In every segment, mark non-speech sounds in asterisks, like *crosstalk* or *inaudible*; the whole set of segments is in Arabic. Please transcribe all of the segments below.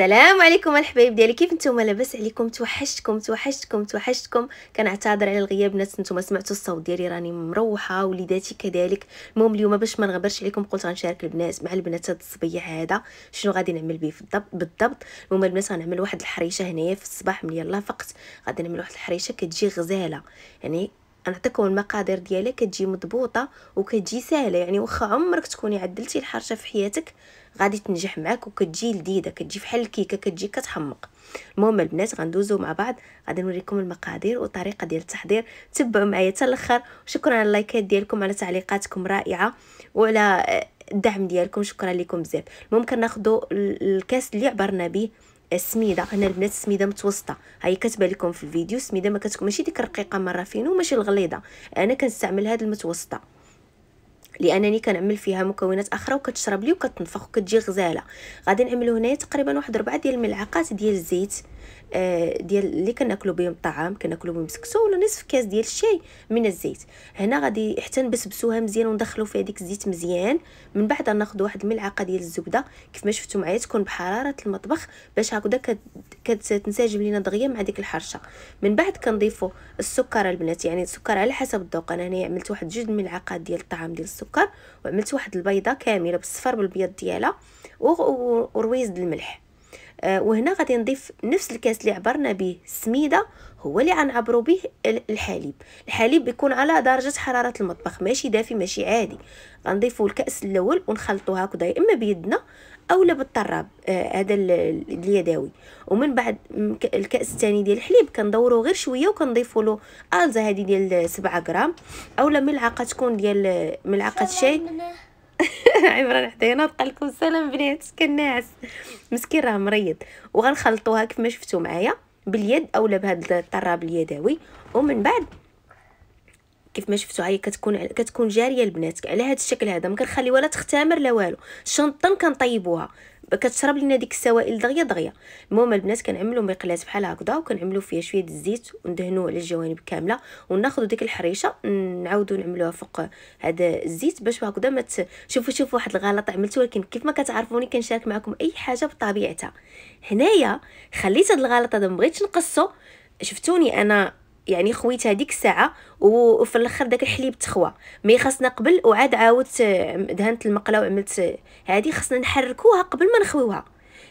السلام عليكم الحبايب ديالي كيف نتوما لاباس عليكم توحشتكم توحشتكم توحشتكم كنعتذر على الغياب ناس نتوما سمعتوا الصوت ديالي راني مروحه وليداتي كذلك المهم اليوم باش ما نغبرش عليكم قلت غنشارك البنات مع البنات هذا الصبيح هذا شنو غادي نعمل به بالضبط بالضبط المهم البنات غنعمل واحد الحريشه هنايا في الصباح من يلاه فقت غادي نعمل واحد الحريشه كتجي غزاله يعني غنعطيكم المقادير ديالها كتجي مضبوطه وكتجي سهله يعني واخا عمرك تكوني عدلتي الحرشه في حياتك غادي تنجح معاك وكتجي لذيذه كتجي بحال الكيكه كتجي كتحمق المهم البنات غندوزو مع بعض غادي نوريكم المقادير وطريقه ديال التحضير تبعوا معايا حتى الاخر وشكرا على اللايكات ديالكم على تعليقاتكم رائعه وعلى الدعم ديالكم شكرا لكم بزاف المهم كناخذوا الكاس اللي عبرنا به السميده هنا البنات السميده متوسطه هاي كتبان لكم في الفيديو السميده ما كتكون ماشي ديك الرقيقه مره فين وماشي الغليظه انا كنستعمل هاد المتوسطه لانني كنعمل فيها مكونات اخرى وكتشرب لي وكتنفخ وكتجي غزاله غادي نعمل هنايا تقريبا واحد 4 ديال الملعقات ديال الزيت آه، ديال اللي كناكلو بهم الطعام كناكلو بهم سكسو ولا نصف كاس ديال الشاي من الزيت هنا غادي حتى نبسبسوها مزيان وندخلو فيها ديك الزيت مزيان من بعد ناخذ واحد الملعقه ديال الزبده كيف ما شفتوا معايا تكون بحراره المطبخ باش هكذا كتنسجم لينا دغيا مع ديك الحرشه من بعد كنضيفو السكر البنات يعني السكر على حسب الذوق انا هنا عملت واحد جوج الملعقات ديال الطعام ديال السكر وعملت واحد البيضه كامله بالصفر بالبيض ديالها ورويز الملح آه، وهنا غادي نضيف نفس الكاس اللي عبرنا به السميده هو اللي غنعبروا به الحليب الحليب بيكون على درجه حراره المطبخ ماشي دافي ماشي عادي غنضيفوا الكاس الاول ونخلطوا هكذا يا اما بيدنا اولا بالطراب آه، هذا آه اليدوي ومن بعد الكاس الثاني ديال الحليب كندوروا غير شويه وكنضيفوا له الزه هذه ديال 7 غرام اولا ملعقه تكون ديال ملعقه شاي *laughs* عمران حدايا ناطقه لكم سلام بنات كناعس مسكين راه مريض وغنخلطوها كيف ما شفتوا معايا باليد اولا بهذا الطراب اليدوي ومن بعد كيف ما شفتوا هي كتكون كتكون جاريه البنات على هذا الشكل هذا ما كنخلي ولا تختامر لا والو الشنطه كنطيبوها كتشرب لنا ديك السوائل دغيا دغيا المهم البنات كنعملوا مقلاة بحال هكذا وكنعملوا فيها شويه ديال الزيت وندهنو على الجوانب كامله وناخذوا ديك الحريشه نعاودوا نعملوها فوق هذا الزيت باش هكذا ما شوفوا شوفوا واحد الغلط عملته ولكن كيف ما كتعرفوني كنشارك معكم اي حاجه بطبيعتها هنايا خليت هذا الغلط هذا ما بغيتش نقصو شفتوني انا يعني خويت هذيك الساعه وفي الاخر داك الحليب تخوى مي خاصنا قبل وعاد عاودت دهنت المقله وعملت هذه خاصنا نحركوها قبل ما نخويوها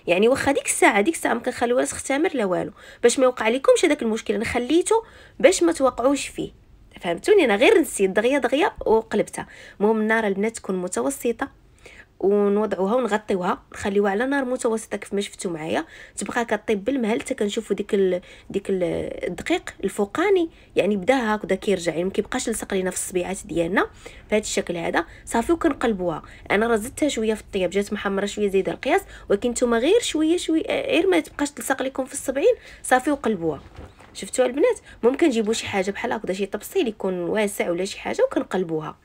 يعني واخا ديك الساعه ديك الساعه ما كنخليوها تختمر لا والو باش ما يوقع لكمش هذاك المشكل انا خليته باش ما توقعوش فيه فهمتوني انا غير نسيت دغيا دغيا وقلبتها المهم النار البنات تكون متوسطه ونوضعوها ونغطيوها نخليوها على نار متوسطه كيف ما شفتوا معايا تبقى كطيب بالمهل حتى كنشوفوا ديك ال... ديك الدقيق الفوقاني يعني بدا هكذا كيرجع يعني ما كيبقاش لصق لينا في الصبيعات ديالنا بهذا الشكل هذا صافي وكنقلبوها انا راه زدتها شويه في الطياب جات محمره شويه زايده القياس ولكن نتوما غير شويه شويه غير ما تبقاش تلصق لكم في الصبعين صافي وقلبوها شفتوا البنات ممكن تجيبوا شي حاجه بحال هكذا شي طبسيل يكون واسع ولا شي حاجه وكنقلبوها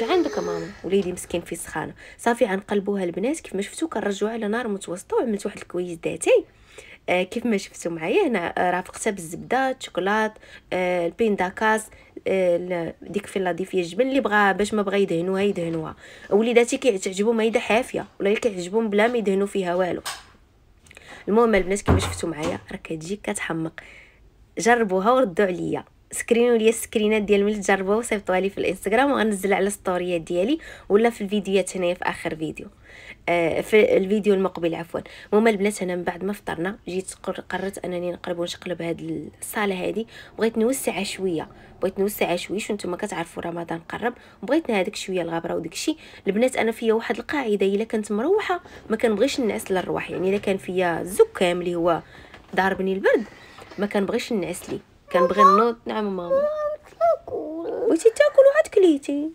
شو عندك ماما وليدي مسكين في سخانه صافي عنقلبوها البنات كيف ما شفتو كنرجعوها على نار متوسطه وعملت واحد الكويس ذاتي آه كيف ما شفتوا معايا هنا آه رافقتها بالزبده الشوكولات آه البين داكاس آه ديك فيلا فيه الجبن اللي بغا باش ما بغا يدهنوها يدهنوها وليداتي كيعجبو مايده حافيه ولا كيعجبهم بلا ما يدهنوا فيها والو المهم البنات ما شفتوا معايا راه كتجي كتحمق جربوها وردوا عليا سكرينوا لي السكرينات ديال ملي تجربوها وصيفطوا لي في الانستغرام وغنزل على الستوريات ديالي ولا في الفيديوهات هنايا في اخر فيديو آه، في الفيديو المقبل عفوا المهم البنات انا من بعد ما فطرنا جيت قررت انني نقلب ونشقلب هاد الصاله هادي بغيت نوسعها شويه بغيت نوسعها شويه نتوما كتعرفوا رمضان قرب بغيت هذاك شويه الغبره وداك الشيء البنات انا فيا واحد القاعده الا كنت مروحه ما كنبغيش نعس للروح يعني الا كان فيا زكام اللي هو ضاربني البرد ما كنبغيش نعس ليه كنبغي نوض نعم ماما بغيتي تاكل وعاد كليتي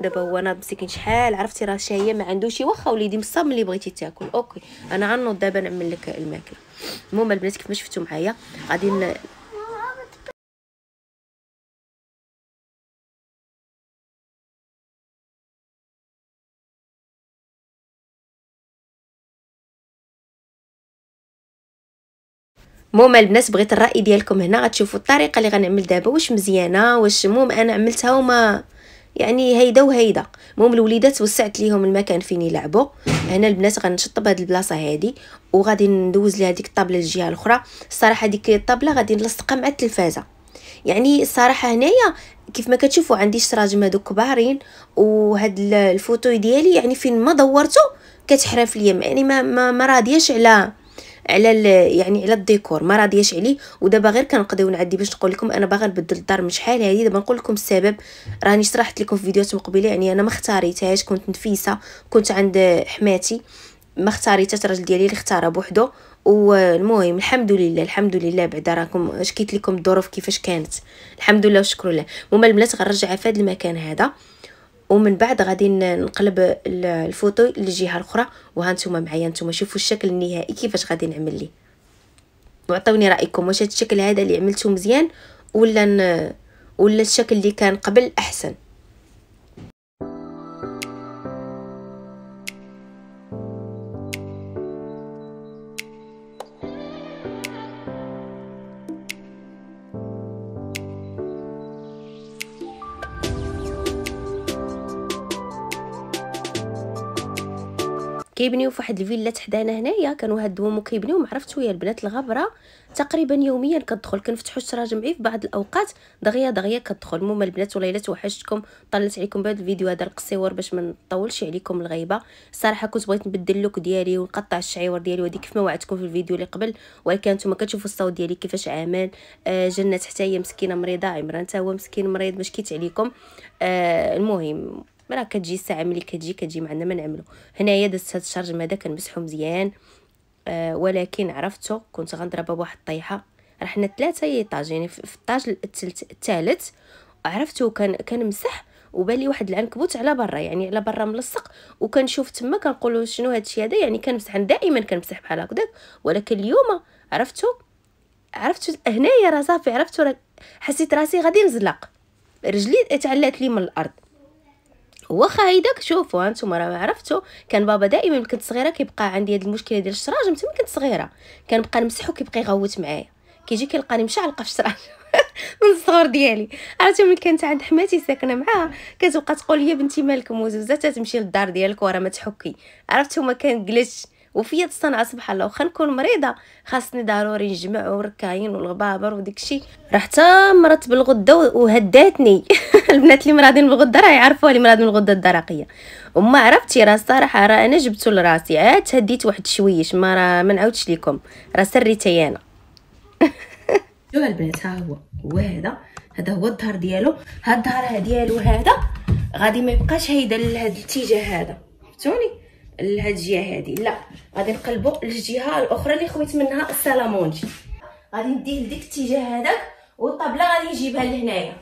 دابا هو انا مسكين شحال عرفتي راه شاهيه ما عندوش واخا وليدي مصاب ملي بغيتي تاكل اوكي انا غنوض دابا نعمل لك الماكله المهم البنات كيف ما شفتوا معايا غادي مهم البنات بغيت الراي ديالكم هنا غتشوفوا الطريقه اللي غنعمل دابا واش مزيانه واش مهم انا عملتها وما يعني هيدا وهيدا مهم الوليدات وسعت ليهم المكان فين يلعبوا هنا البنات غنشطب هاد البلاصه هادي وغادي ندوز لها ديك الطابله للجهه الاخرى الصراحه هذيك الطابله غادي نلصقها مع التلفازه يعني الصراحه هنايا كيف ما كتشوفوا عندي شراجم هادو كبارين وهاد الفوتوي ديالي يعني فين ما دورته كتحرف ليا يعني ما ما, ما راضياش على على يعني على الديكور ما راضياش عليه ودابا غير كنقضيو نعدي باش نقول لكم انا باغا نبدل الدار من شحال هذه دابا نقول لكم السبب راني شرحت لكم في فيديوهات مقبله يعني انا ما اختاريتهاش كنت نفيسه كنت عند حماتي ما اختاريتهاش الراجل ديالي اللي اختارها بوحدو والمهم الحمد لله الحمد لله بعدا راكم شكيت لكم الظروف كيفاش كانت الحمد لله والشكر لله المهم البنات غنرجعها في هذا المكان هذا ومن بعد غادي نقلب الفوتو للجهه الاخرى نتوما معايا نتوما شوفوا الشكل النهائي كيفاش غادي نعمل ليه وعطوني رايكم واش هذا الشكل هذا اللي عملته مزيان ولا ولا الشكل اللي كان قبل احسن كيبنيو في واحد الفيلا تحدانا هنايا كانوا هدمهم وكيبنيو معرفت شويه البنات الغبره تقريبا يوميا كتدخل كنفتحوا الشراج معي في بعض الاوقات دغيا دغيا كتدخل المهم البنات والله توحشتكم طلعت عليكم بهذا الفيديو هذا القصيور باش ما نطولش عليكم الغيبه الصراحه كنت بغيت نبدل لوك ديالي ونقطع الشعيور ديالي وهذيك كيف ما وعدتكم في الفيديو اللي قبل ولكن نتوما كتشوفوا الصوت ديالي كيفاش عامل آه جنات حتى هي مسكينه مريضه عمران حتى هو مسكين مريض باش كيت عليكم آه المهم ما راه كتجي الساعه ملي كتجي كتجي معنا ما نعملو هنايا دازت هاد الشارج هذا كنمسحو مزيان آه ولكن عرفتو كنت غنضربها بواحد الطيحه راه حنا ثلاثه ايطاج يعني في الطاج الثالث عرفتو كان كنمسح وبان لي واحد العنكبوت على برا يعني على برا ملصق وكنشوف تما كنقولوا شنو هادشي هذا يعني كنمسح دائما كنمسح بحال هكذاك ولكن اليوم عرفتو عرفتو هنايا راه صافي عرفتو حسيت راسي غادي نزلق رجلي تعلات لي من الارض واخا هيداك شوفوا هانتوما راه عرفتوا كان بابا دائما كنت صغيره كيبقى عندي هاد المشكله ديال الشراج متى كنت صغيره كنبقى نمسحو كيبقى يغوت معايا كيجي كيلقاني مشعلقه في الشراج *laughs* من الصغر ديالي عرفتي ملي كانت عند حماتي ساكنه معاها كتبقى تقول لي بنتي مالك موزوزه تتمشي للدار ديالك ورا ما تحكي عرفتوا ما كنجلسش وفي الصنعة سبحان الله واخا نكون مريضة خاصني ضروري نجمع وركاين والغبابر وداكشي راه حتى مرات بالغدة وهداتني *laughs* البنات اللي مرادين بالغدة راه يعرفوها اللي مرادين من الغدة الدرقية وما عرفتي راه الصراحة راه انا جبتو لراسي عاد تهديت واحد شويش ما راه ما نعاودش ليكم راه سري انا *laughs* شوف البنات ها هو هو هذا هو الظهر ديالو هاد الظهر ديالو هذا غادي ما يبقاش هيدا لهاد الاتجاه هذا فهمتوني لهاد الجهه هادي لا غادي نقلبو للجهه الاخرى اللي خويت منها السلامونجي غادي نديه لديك الاتجاه هذاك والطابله غادي نجيبها لهنايا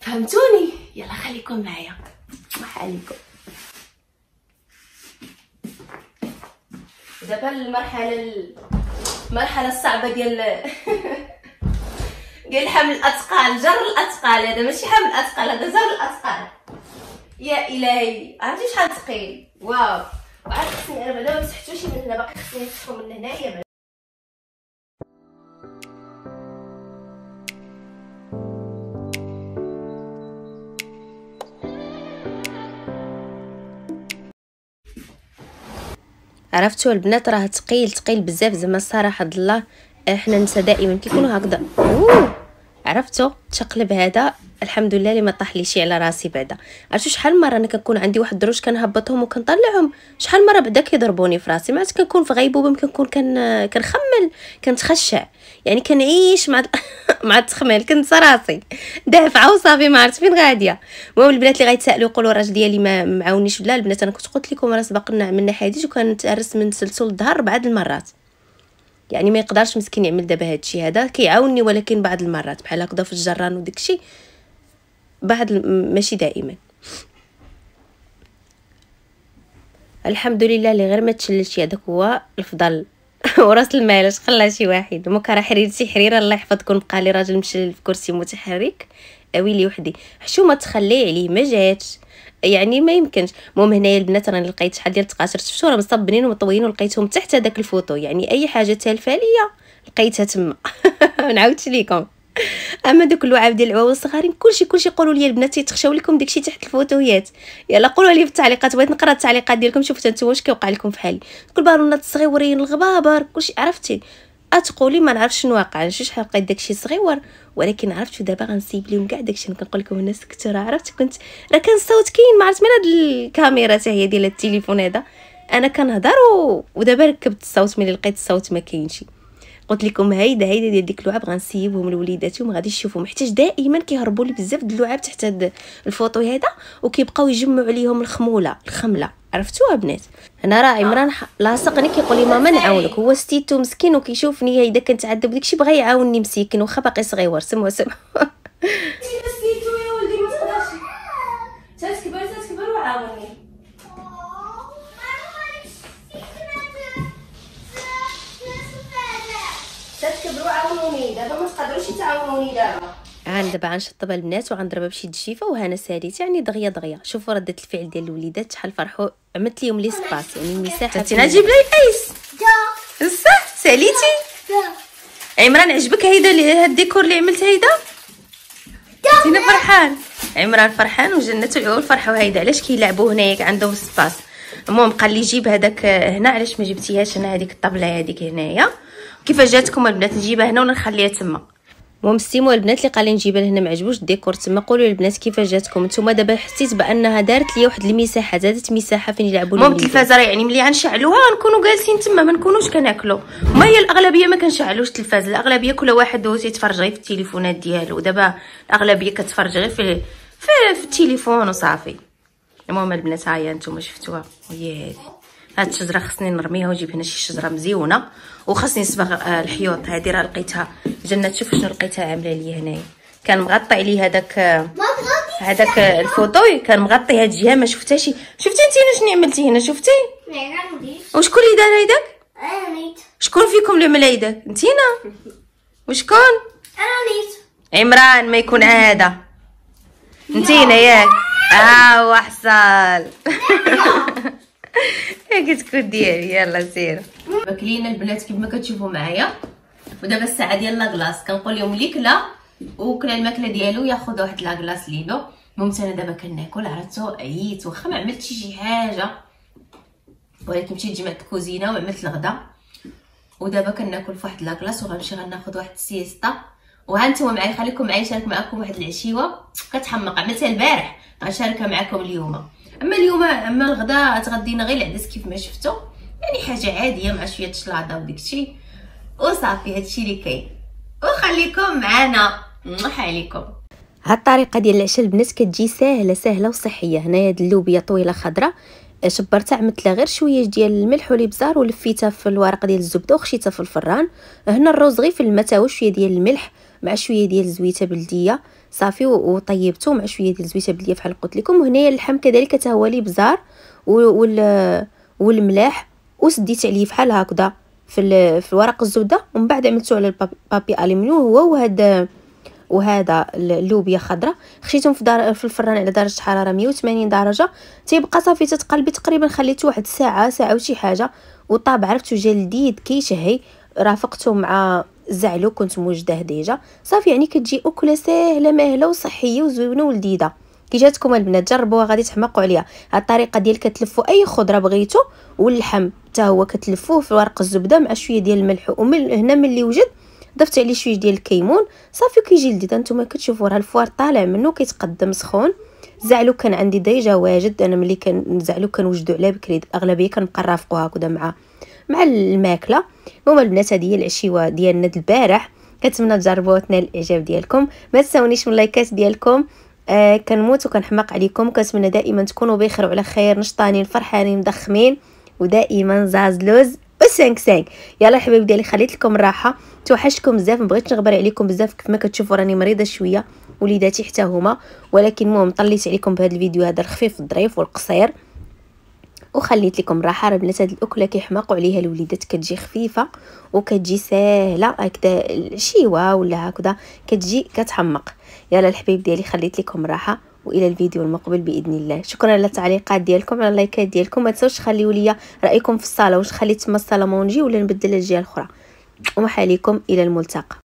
فهمتوني يلا خليكم معايا وحاليكم دابا المرحله المرحله الصعبه ديال *laughs* ديال حمل الاثقال جر الاثقال هذا ماشي حمل الاثقال هذا جر الاثقال يا الهي عرفتي شحال ثقيل واو وعاد خصني انا بعدا مسحتوش من هنا باقي خصني نمسحو من هنايا عرفتوا البنات راه ثقيل ثقيل بزاف زعما الصراحه الله حنا النساء دائما كيكونوا هكذا عرفتو تقلب هذا الحمد لله اللي ما طاح لي شي على راسي بعدا عرفتو شحال مره انا كنكون عندي واحد الدروج كنهبطهم وكنطلعهم شحال مره بعدا كيضربوني في راسي ما كنكون في غيبوبه كنكون كن كنخمل كنتخشع يعني كنعيش مع *laughs* مع التخمال كنت راسي دافعه وصافي ما عرفت فين غاديه المهم البنات اللي غيتسائلوا يقولوا الراجل ديالي ما معاونيش بلا البنات انا كنت قلت لكم راه سبق لنا عملنا حديث وكانت من تسلسل الظهر بعد المرات يعني ما يقدرش مسكين يعمل دابا هادشي هذا كيعاوني ولكن بعض المرات بحال هكذا في الجران وداكشي بعض ماشي دائما الحمد لله اللي غير ما تشلش هذاك هو الفضل *laughs* وراس المال اش خلى شي واحد دوك راه حريرتي حريره الله يحفظكم بقى لي راجل مشلل في كرسي متحرك اويلي وحدي حشومه تخلي عليه ما جاتش يعني ما يمكنش المهم هنايا البنات راني لقيت شحال ديال التقاشر شفتو راه مصبنين ومطويين ولقيتهم تحت هذاك الفوتو يعني اي حاجه تالفه ليا لقيتها تما *laughs* نعاودش ليكم اما دوك اللعاب ديال العواوس الصغارين كلشي كلشي قولوا لي البنات تيتخشاو لكم داكشي تحت الفوتويات يلا قولوا لي في التعليقات بغيت نقرا التعليقات ديالكم حتى نتوما واش كيوقع لكم حالي كل بالونات الصغيورين الغبابر كلشي عرفتي اتقولي ما نعرفش شنو واقع شي شحال لقيت داكشي صغيور ولكن عرفت شو دابا غنسيب ليهم كاع داكشي اللي كنقول لكم الناس كثر عرفت كنت راه كان الصوت كاين ما عرفت من هاد الكاميرا حتى هي ديال التليفون هذا انا كنهضر ودابا ركبت الصوت ملي لقيت الصوت ما كاينش قلت لكم هيدا هيدا ديال ديك اللعاب غنسيبهم لوليداتي وما غاديش يشوفهم حيت دائما كيهربوا لي بزاف د اللعاب تحت هاد الفوطو هذا وكيبقاو يجمعوا عليهم الخموله الخمله عرفتوها بنات انا راه عمران لاصقني كيقول لي ماما نعاونك هو ستيتو مسكين وكيشوفني هيدا كنتعذب داكشي بغا يعاوني مسكين واخا باقي صغيور سمعوا سمعوا *laughs* تعاونوني دابا غندابا غنشطبها البنات وغنضربها بشي دجيفه وهنا ساليت يعني دغيا دغيا شوفوا رده الفعل ديال الوليدات شحال فرحوا عملت لهم لي سباس يعني المساحه تاتينا نجيب لي ايس دا بصح ساليتي عمران عجبك هيدا هاد الديكور اللي عملت هيدا تينا فرحان عمران فرحان وجنته العيون فرحوا هيدا علاش كيلعبوا هنايا عندهم سباس المهم قال لي جيب هذاك هنا علاش ما جبتيهاش انا هذيك الطبله هذيك هنايا كيفاش جاتكم البنات نجيبها هنا ونخليها تما المهم سيمو البنات اللي قالين نجيبها لهنا ما عجبوش الديكور تما قولوا البنات كيفاش جاتكم نتوما دابا حسيت بانها دارت لي واحد المساحه زادت مساحه فين يلعبوا المهم التلفازه يعني ملي غنشعلوها نكونوا جالسين تما ما نكونوش كناكلو ما هي الاغلبيه ما كنشعلوش التلفاز الاغلبيه كل واحد دوز يتفرج غير في التليفونات ديالو دابا الاغلبيه كتفرج غير في في, في التليفون وصافي المهم البنات ها هي نتوما شفتوها هي هذه هاد الشجره خصني نرميها ونجيب هنا شي شجره مزيونه وخصني نصبغ آه، الحيوط هادي راه لقيتها جنة شوف شنو لقيتها عامله لي هنايا كان مغطى لي هذاك هذاك آه، الفوطوي كان مغطي هاد الجهه ما شفتهاش شفتي انت شنو عملتي هنا شفتي وشكون اللي دار هيداك انا شكون فيكم اللي عمل هيداك انت هنا *laughs* وشكون انا عمران ما يكون هذا انت هنا ياك *laughs* اه وحصل *laughs* *laughs* تكون ديالي يلا سير باكلين البنات كيف ما كتشوفوا معايا ودابا الساعه ديال لاكلاص كنقول لهم اللي كلا وكلا الماكله ديالو ياخذ واحد لاكلاص ليلو المهم انا دابا كناكل عرفتو عييت واخا ما عملت شي حاجه ولكن مشيت جمعت الكوزينه وعملت الغدا ودابا كناكل فواحد لاكلاص وغنمشي غناخذ واحد السيستا وهانتوما معايا خليكم معايا نشارك معكم واحد العشيوه كتحمق عملتها البارح غنشاركها معكم اليوم اما اليوم اما الغدا تغدينا غير العدس كيف ما شفتو يعني حاجه عاديه مع شويه شلاضه وديكشي وصافي هادشي اللي كاين وخليكم معنا نوح عليكم هاد الطريقه ديال العشاء البنات كتجي ساهله ساهله وصحيه هنايا هاد اللوبيا طويله خضراء شبرتها عملت لها غير شويه ديال الملح والابزار ولفيتها في الورق ديال الزبده وخشيتها في الفران هنا الرز غير في الماء شويه ديال الملح مع شويه ديال الزويته بلديه صافي وطيبته مع شويه ديال الزويته بلديه بحال قلت لكم وهنايا اللحم كذلك حتى هو لي بزار وال والملاح وسديت عليه بحال هكذا في في الورق الزبده ومن بعد عملته على البابي الومنيوم هو وهاد وهذا اللوبيا خضراء خشيتهم في, دار في الفران على درجه حراره 180 درجه تيبقى صافي تتقلبي تقريبا خليته واحد ساعه ساعه وشي حاجه وطاب عرفتو جا لذيذ كيشهي رافقته مع زعلو كنت موجده ديجا صافي يعني كتجي اكله ساهله ماهله وصحيه وزوينه ولذيذه كي جاتكم البنات جربوها غادي تحمقوا عليها هاد الطريقه ديال كتلفوا اي خضره بغيتو واللحم حتى هو كتلفوه في ورق الزبده مع شويه ديال الملح ومن هنا ملي وجد ضفت عليه شويه ديال الكيمون صافي كيجي لذيذ نتوما كتشوفوا راه الفوار طالع منه كيتقدم سخون زعلو كان عندي ديجا واجد انا ملي كنزعلو كنوجدو عليه بكري الاغلبيه كنبقى نرافقو هكذا مع مع الماكله المهم البنات هذه هي العشيوه ديالنا البارح كنتمنى تجربوها وتنال الاعجاب ديالكم ما تنساونيش من اللايكات ديالكم آه كنموت وكنحماق عليكم كنتمنى دائما تكونوا بخير وعلى خير نشطانين فرحانين مضخمين ودائما زازلوز وسانك سانك يلا حبايب ديالي خليت لكم الراحه توحشكم بزاف مبغيتش نغبر عليكم بزاف كيف ما كتشوفوا راني مريضه شويه وليداتي حتى هما ولكن المهم طليت عليكم بهذا الفيديو هذا الخفيف الظريف والقصير وخليت لكم راحه راه بنات هاد الاكله كيحماقوا عليها الوليدات كتجي خفيفه وكتجي ساهله هكذا شيوه ولا هكذا كتجي كتحمق يلا الحبيب ديالي خليت لكم راحه والى الفيديو المقبل باذن الله شكرا على التعليقات ديالكم على اللايكات ديالكم ما تنساوش تخليو ليا رايكم في الصاله واش خليت تما الصاله مونجي ولا نبدل الجهه الاخرى ومحاليكم الى الملتقى